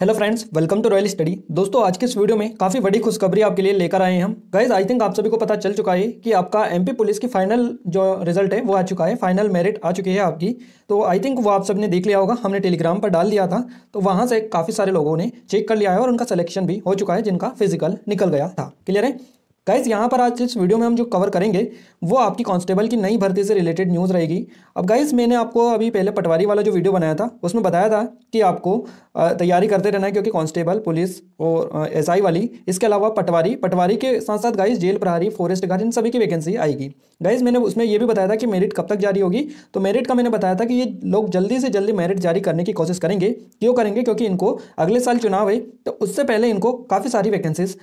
hello friends welcome to Royal Study दोस्तों आज के इस वीडियो में काफ़ी बड़ी खुशखबरी आपके लिए लेकर आए हैं हम गाइज आई थिंक आप सभी को पता चल चुका है कि आपका एमपी पुलिस की फाइनल जो रिजल्ट है वो आ चुका है फाइनल मेरिट आ चुकी है आपकी तो आई थिंक वो आप सब ने देख लिया होगा हमने टेलीग्राम पर डाल दिया था तो वहाँ से काफ़ी सारे लोगों ने चेक कर लिया है और उनका सलेक्शन भी हो चुका है जिनका फिजिकल निकल गया था क्लियर है गाइज यहाँ पर आज इस वीडियो में हम जो कवर करेंगे वो आपकी कांस्टेबल की नई भर्ती से रिलेटेड न्यूज़ रहेगी अब गाइज मैंने आपको अभी पहले पटवारी वाला जो वीडियो बनाया था उसमें बताया था कि आपको तैयारी करते रहना है क्योंकि कांस्टेबल पुलिस और एसआई वाली इसके अलावा पटवारी पटवारी के साथ साथ गाइज जेल प्रहारी फॉरेस्ट गार्ड इन सभी की वैकेंसी आएगी गाइज मैंने उसमें यह भी बताया था कि मेरिट कब तक जारी होगी तो मेरिट का मैंने बताया था कि ये लोग जल्दी से जल्दी मेरिट जारी करने की कोशिश करेंगे क्यों करेंगे क्योंकि इनको अगले साल चुनाव है तो उससे पहले इनको काफ़ी सारी वैकेंसीज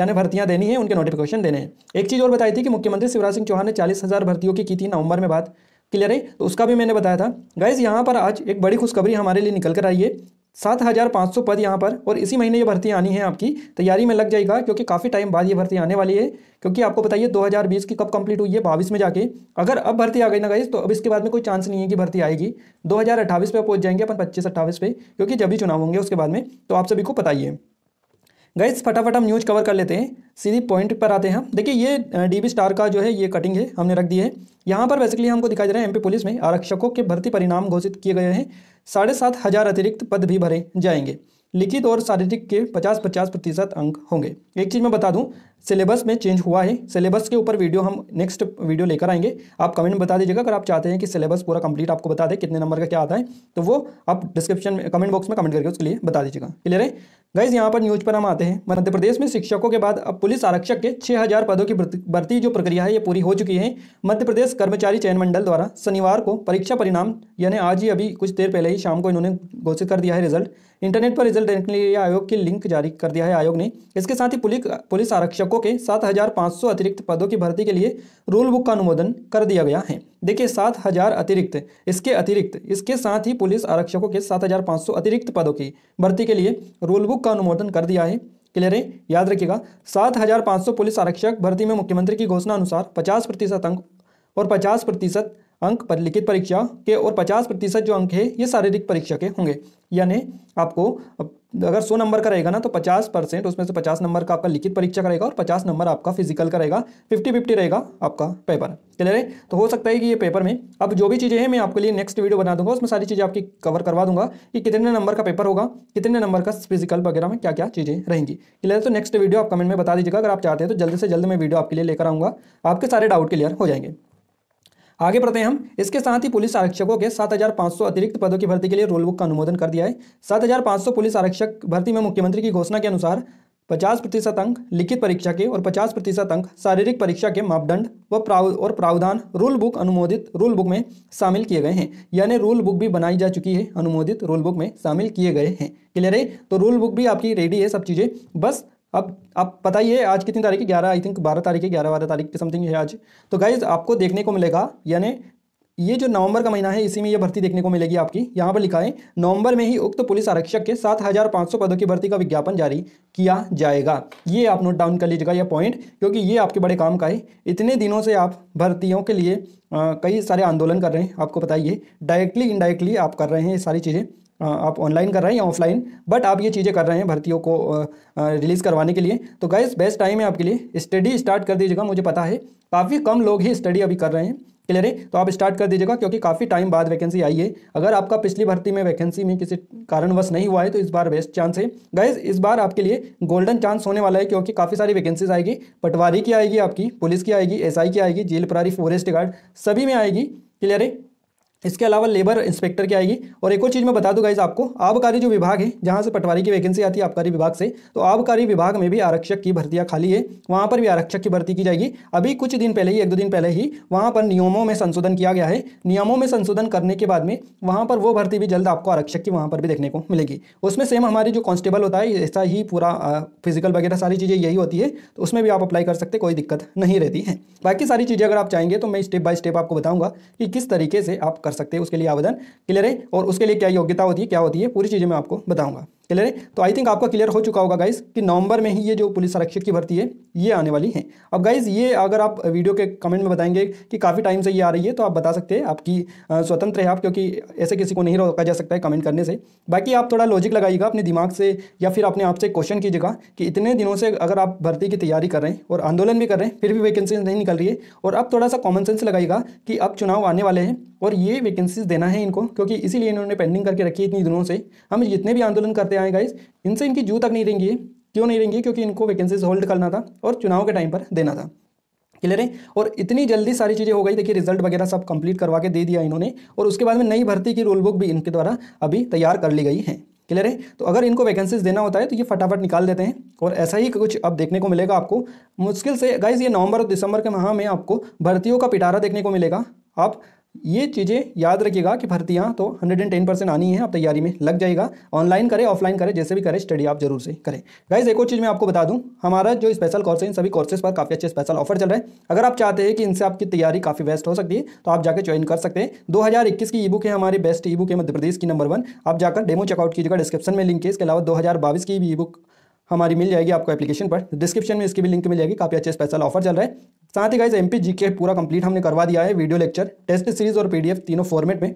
यानी भर्तियाँ देनी है उनके नोटिफिक नोटिफिकेशन देने हैं एक चीज़ और बताई थी कि मुख्यमंत्री शिवराज सिंह चौहान ने चालीस हज़ार भर्तियों की की थी नवंबर में बात क्लियर है तो उसका भी मैंने बताया था गाइज यहाँ पर आज एक बड़ी खुशखबरी हमारे लिए निकल कर आई है सात हज़ार पाँच सौ पद यहाँ पर और इसी महीने ये भर्ती आनी है आपकी तैयारी में लग जाएगा क्योंकि काफ़ी टाइम बाद ये भर्ती आने वाली है क्योंकि आपको बताइए 2020 की कब कंप्लीट हुई है बाईस में जाके अगर अब भर्ती आ गई ना गाइस तो अब इसके बाद में कोई चांस नहीं है कि भर्ती आएगी 2028 पे पहुंच जाएंगे अपन पच्चीस अट्ठाईस पे क्योंकि जब भी चुनाव होंगे उसके बाद में तो आप सभी को बताइए गाइस फटाफट हम न्यूज कवर कर लेते हैं सीधी पॉइंट पर आते हैं हम देखिए ये डीबी स्टार का जो है ये कटिंग है हमने रख दी है यहाँ पर बेसिकली हमको दिखाई दे रहा है एमपी पुलिस में आरक्षकों के भर्ती परिणाम घोषित किए गए हैं साढ़े सात हज़ार अतिरिक्त पद भी भरे जाएंगे लिखित और शारीरिक के पचास पचास प्रतिशत अंक होंगे एक चीज़ मैं बता दूँ सिलेबस में चेंज हुआ है सिलेबस के ऊपर वीडियो हम नेक्स्ट वीडियो लेकर आएंगे आप कमेंट में बता दीजिएगा अगर आप चाहते हैं कि सिलेबस पूरा कंप्लीट आपको बता दे कितने नंबर का क्या आता है तो वो आप डिस्क्रिप्शन में कमेंट बॉक्स में कमेंट करके उसके लिए बता दीजिएगा क्लियर है गाइज यहाँ पर न्यूज पर हम आते हैं मध्य प्रदेश में शिक्षकों के बाद अब पुलिस आरक्षक के छह पदों की भर्ती जो प्रक्रिया है ये पूरी हो चुकी है मध्य प्रदेश कर्मचारी चयन मंडल द्वारा शनिवार को परीक्षा परिणाम यानी आज ही अभी कुछ देर पहले ही शाम को इन्होंने घोषित कर दिया है रिजल्ट इंटरनेट पर रिजल्ट देखने के लिए आयोग की लिंक जारी कर दिया है आयोग ने इसके साथ ही पुलिस आरक्षक शिक्षकों के 7,500 अतिरिक्त पदों की भर्ती के लिए रूल बुक का अनुमोदन कर दिया गया है देखिए 7,000 अतिरिक्त इसके अतिरिक्त इसके साथ ही पुलिस आरक्षकों के 7,500 अतिरिक्त पदों की भर्ती के लिए रूल बुक का अनुमोदन कर दिया है क्लियर है याद रखिएगा 7,500 पुलिस आरक्षक भर्ती में मुख्यमंत्री की घोषणा अनुसार पचास प्रतिशत अंक और पचास प्रतिशत अंक पर लिखित परीक्षा के और 50 प्रतिशत जो अंक है ये शारीरिक परीक्षा के होंगे यानी आपको अगर 100 नंबर का रहेगा ना तो 50 परसेंट उसमें से 50 नंबर का आपका लिखित परीक्षा करेगा और 50 नंबर आपका फिजिकल का रहेगा 50 50 रहेगा आपका पेपर क्लियर है तो हो सकता है कि ये पेपर में अब जो भी चीज़ें हैं मैं आपके लिए नेक्स्ट वीडियो बना दूंगा उसमें सारी चीज़ें आपकी कवर करवा दूंगा कि कितने नंबर का पेपर होगा कितने नंबर का फिजिकल वगैरह में क्या क्या चीज़ें रहेंगी क्लियर तो नेक्स्ट वीडियो आप कमेंट में बता दीजिएगा अगर आप चाहते हैं तो जल्द से जल्द मैं वीडियो आपके लिए लेकर आऊँगा आपके सारे डाउट क्लियर हो जाएंगे आगे बढ़ते हैं हम इसके साथ ही पुलिस आरक्षकों के 7,500 अतिरिक्त पदों की भर्ती के लिए रोल बुक का अनुमोदन कर दिया है 7,500 पुलिस आरक्षक भर्ती में मुख्यमंत्री की घोषणा के अनुसार 50 प्रतिशत अंक लिखित परीक्षा के और 50 प्रतिशत अंक शारीरिक परीक्षा के मापदंड व प्राव और प्रावधान रूल बुक अनुमोदित रूल बुक में शामिल किए गए हैं यानी रूल बुक भी बनाई जा चुकी है अनुमोदित रूल बुक में शामिल किए गए हैं क्लियर है तो रूल बुक भी आपकी रेडी है सब चीज़ें बस अब आप पता ही है आज कितनी तारीख है ग्यारह आई थिंक बारह तारीख है ग्यारह बारह तारीख की समथिंग है आज तो गाइज आपको देखने को मिलेगा यानी ये जो नवंबर का महीना है इसी में ये भर्ती देखने को मिलेगी आपकी यहाँ पर लिखा है नवंबर में ही उक्त पुलिस आरक्षक के 7,500 पदों की भर्ती का विज्ञापन जारी किया जाएगा ये आप नोट डाउन कर लीजिएगा यह पॉइंट क्योंकि ये आपके बड़े काम का है इतने दिनों से आप भर्तियों के लिए आ, कई सारे आंदोलन कर रहे हैं आपको बताइए डायरेक्टली इनडायरेक्टली आप कर रहे हैं ये सारी चीज़ें आप ऑनलाइन कर रहे हैं या ऑफलाइन बट आप ये चीज़ें कर रहे हैं भर्तियों को रिलीज़ करवाने के लिए तो गैस बेस्ट टाइम है आपके लिए स्टडी स्टार्ट कर दीजिएगा मुझे पता है काफ़ी कम लोग ही स्टडी अभी कर रहे हैं क्लियर है तो आप स्टार्ट कर दीजिएगा क्योंकि काफ़ी टाइम बाद वैकेंसी आई है अगर आपका पिछली भर्ती में वैकेंसी में किसी कारणवश नहीं हुआ है तो इस बार बेस्ट चांस है गैस इस बार आपके लिए गोल्डन चांस होने वाला है क्योंकि काफ़ी सारी वैकेंसीज आएगी पटवारी की आएगी आपकी पुलिस की आएगी एसआई की आएगी जेल प्रारी फॉरेस्ट गार्ड सभी में आएगी क्लियर है इसके अलावा लेबर इंस्पेक्टर की आएगी और एक और चीज़ मैं बता दूं गाइज आपको आबकारी जो विभाग है जहाँ से पटवारी की वैकेंसी आती है आबकारी विभाग से तो आबकारी विभाग में भी आरक्षक की भर्तियाँ खाली है वहाँ पर भी आरक्षक की भर्ती की जाएगी अभी कुछ दिन पहले ही एक दो दिन पहले ही वहाँ पर नियमों में संशोधन किया गया है नियमों में संशोधन करने के बाद में वहाँ पर वो भर्ती भी जल्द आपको आरक्षक की वहाँ पर भी देखने को मिलेगी उसमें सेम हमारी जो कॉन्स्टेबल होता है ऐसा ही पूरा फिजिकल वगैरह सारी चीज़ें यही होती है तो उसमें भी आप अप्लाई कर सकते कोई दिक्कत नहीं रहती है बाकी सारी चीज़ें अगर आप चाहेंगे तो मैं स्टेप बाय स्टेप आपको बताऊँगा कि किस तरीके से आप कर सकते हैं उसके लिए आवेदन क्लियर है और उसके लिए क्या योग्यता होती है क्या होती है पूरी चीज़ें मैं आपको बताऊँगा क्लियर है तो आई थिंक आपका क्लियर हो चुका होगा गाइज कि नवंबर में ही ये जो पुलिस आरक्षक की भर्ती है ये आने वाली है अब गाइज ये अगर आप वीडियो के कमेंट में बताएंगे कि काफ़ी टाइम से ये आ रही है तो आप बता सकते हैं आपकी स्वतंत्र है आप क्योंकि ऐसे किसी को नहीं रोका जा सकता है कमेंट करने से बाकी आप थोड़ा लॉजिक लगाइएगा अपने दिमाग से या फिर अपने आप से क्वेश्चन कीजिएगा कि इतने दिनों से अगर आप भर्ती की तैयारी कर रहे हैं और आंदोलन भी कर रहे हैं फिर भी वैकेंसी नहीं निकल रही है और अब थोड़ा सा कॉमन सेंस लगाइएगा कि अब चुनाव आने वाले हैं और ये वैकेंसीज देना है इनको क्योंकि इसीलिए इन्होंने पेंडिंग करके रखी है इतनी दिनों से हम जितने भी आंदोलन करते है गाइज इनसे इनकी जू तक नहीं रहेंगी क्यों नहीं रहेंगी क्योंकि इनको वैकेंसीज होल्ड करना था और चुनाव के टाइम पर देना था क्लियर है और इतनी जल्दी सारी चीज़ें हो गई देखिए रिजल्ट वगैरह सब कंप्लीट करवा के दे दिया इन्होंने और उसके बाद में नई भर्ती की रूल बुक भी इनके द्वारा अभी तैयार कर ली गई है क्लियर है तो अगर इनको वैकेंसीज देना होता है तो ये फटाफट निकाल देते हैं और ऐसा ही कुछ अब देखने को मिलेगा आपको मुश्किल से गाइज ये नवंबर और दिसंबर के माह में आपको भर्तियों का पिटारा देखने को मिलेगा आप ये चीज़ें याद रखिएगा कि भर्तियाँ तो 110 परसेंट आनी है आप तैयारी में लग जाएगा ऑनलाइन करें ऑफलाइन करें जैसे भी करें स्टडी आप जरूर से करें गाइज एक और चीज़ मैं आपको बता दूँ हमारा जो स्पेशल कोर्स है इन सभी कोर्सेज पर काफ़ी अच्छे स्पेशल ऑफर चल रहे हैं अगर आप चाहते हैं कि इनसे आपकी तैयारी काफ़ी बेस्ट हो सकती है तो आप जाकर ज्वाइन कर सकते हैं दो की ई बुक है हमारी बेस्ट ई बुक है मध्य प्रदेश की नंबर वन आप जाकर डेमो चेकआउट कीजिएगा डिस्क्रिप्शन में लिंक है इसके अलावा दो की भी ई बुक हमारी मिल जाएगी आपको एप्लीकेशन पर डिस्क्रिप्शन में इसकी भी लिंक मिल जाएगी काफ़ी अच्छे स्पेशल ऑफर चल रहा है साथ ही गाइज एम पी पूरा कंप्लीट हमने करवा दिया है वीडियो लेक्चर टेस्ट सीरीज़ और पी तीनों फॉर्मेट में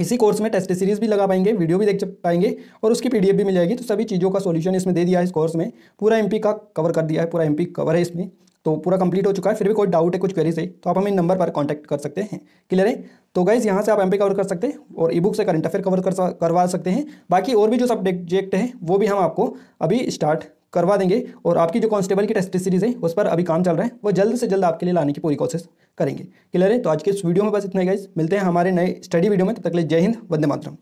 इसी कोर्स में टेस्ट सीरीज़ भी लगा पाएंगे वीडियो भी देख पाएंगे और उसकी पीडीएफ भी मिल जाएगी तो सभी चीज़ों का सोल्यूशन इसमें दे दिया है इस कोर्स में पूरा एमपी का कवर कर दिया है पूरा एमपी कवर है इसमें तो पूरा कंप्लीट हो चुका है फिर भी कोई डाउट है कुछ क्वेरी से तो आप हम इन नंबर पर कॉन्टैक्ट कर सकते हैं क्लियर है तो गाइज यहाँ से आप एम कवर कर सकते हैं और ई बुक से करंट अफेयर कवर करवा सकते हैं बाकी और भी जो सब्जेक्ट है वो भी हम आपको अभी स्टार्ट करवा देंगे और आपकी जो कांस्टेबल की टेस्ट सीरीज़ है उस पर अभी काम चल रहा है वो जल्द से जल्द आपके लिए लाने की पूरी कोशिश करेंगे क्लियर है तो आज के इस वीडियो में बस इतना ही गाइज मिलते हैं हमारे नए स्टडी वीडियो में तब तक जय हिंद वंदे मातरम